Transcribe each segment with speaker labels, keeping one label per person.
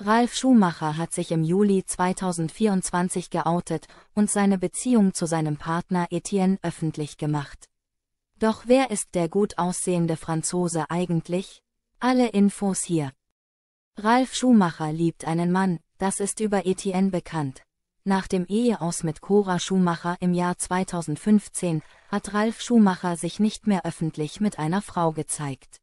Speaker 1: Ralf Schumacher hat sich im Juli 2024 geoutet und seine Beziehung zu seinem Partner Etienne öffentlich gemacht. Doch wer ist der gut aussehende Franzose eigentlich? Alle Infos hier. Ralf Schumacher liebt einen Mann, das ist über Etienne bekannt. Nach dem Eheaus mit Cora Schumacher im Jahr 2015 hat Ralf Schumacher sich nicht mehr öffentlich mit einer Frau gezeigt.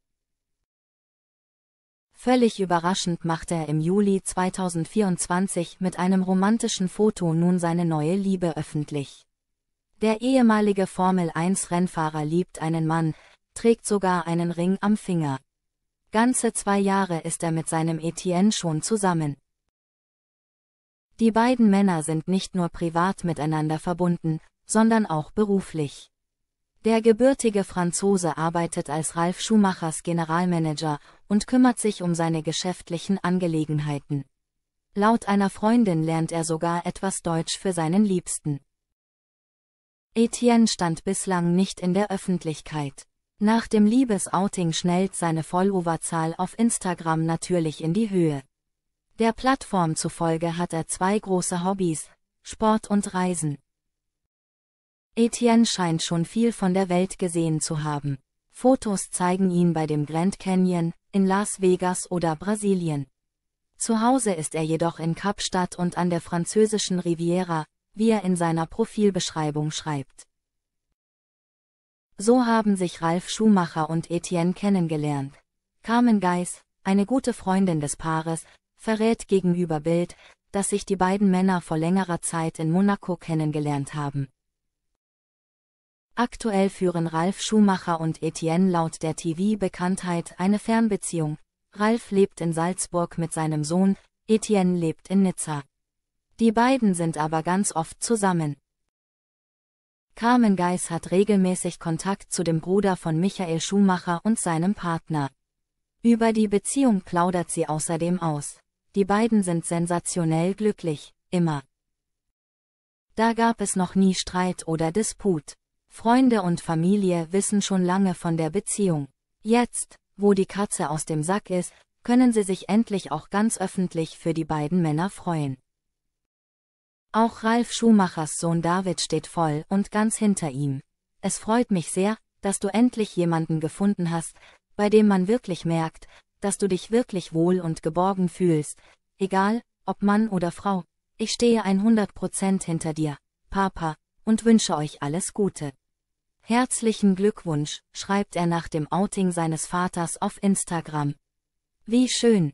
Speaker 1: Völlig überraschend machte er im Juli 2024 mit einem romantischen Foto nun seine neue Liebe öffentlich. Der ehemalige Formel-1-Rennfahrer liebt einen Mann, trägt sogar einen Ring am Finger. Ganze zwei Jahre ist er mit seinem Etienne schon zusammen. Die beiden Männer sind nicht nur privat miteinander verbunden, sondern auch beruflich. Der gebürtige Franzose arbeitet als Ralf Schumachers Generalmanager und kümmert sich um seine geschäftlichen Angelegenheiten. Laut einer Freundin lernt er sogar etwas Deutsch für seinen Liebsten. Etienne stand bislang nicht in der Öffentlichkeit. Nach dem Liebesouting schnellt seine Followerzahl auf Instagram natürlich in die Höhe. Der Plattform zufolge hat er zwei große Hobbys, Sport und Reisen. Etienne scheint schon viel von der Welt gesehen zu haben. Fotos zeigen ihn bei dem Grand Canyon, in Las Vegas oder Brasilien. Zu Hause ist er jedoch in Kapstadt und an der französischen Riviera, wie er in seiner Profilbeschreibung schreibt. So haben sich Ralf Schumacher und Etienne kennengelernt. Carmen Geis, eine gute Freundin des Paares, verrät gegenüber Bild, dass sich die beiden Männer vor längerer Zeit in Monaco kennengelernt haben. Aktuell führen Ralf Schumacher und Etienne laut der TV-Bekanntheit eine Fernbeziehung. Ralf lebt in Salzburg mit seinem Sohn, Etienne lebt in Nizza. Die beiden sind aber ganz oft zusammen. Carmen Geis hat regelmäßig Kontakt zu dem Bruder von Michael Schumacher und seinem Partner. Über die Beziehung plaudert sie außerdem aus. Die beiden sind sensationell glücklich, immer. Da gab es noch nie Streit oder Disput. Freunde und Familie wissen schon lange von der Beziehung. Jetzt, wo die Katze aus dem Sack ist, können sie sich endlich auch ganz öffentlich für die beiden Männer freuen. Auch Ralf Schumachers Sohn David steht voll und ganz hinter ihm. Es freut mich sehr, dass du endlich jemanden gefunden hast, bei dem man wirklich merkt, dass du dich wirklich wohl und geborgen fühlst, egal, ob Mann oder Frau. Ich stehe 100% hinter dir, Papa, und wünsche euch alles Gute. Herzlichen Glückwunsch, schreibt er nach dem Outing seines Vaters auf Instagram. Wie schön,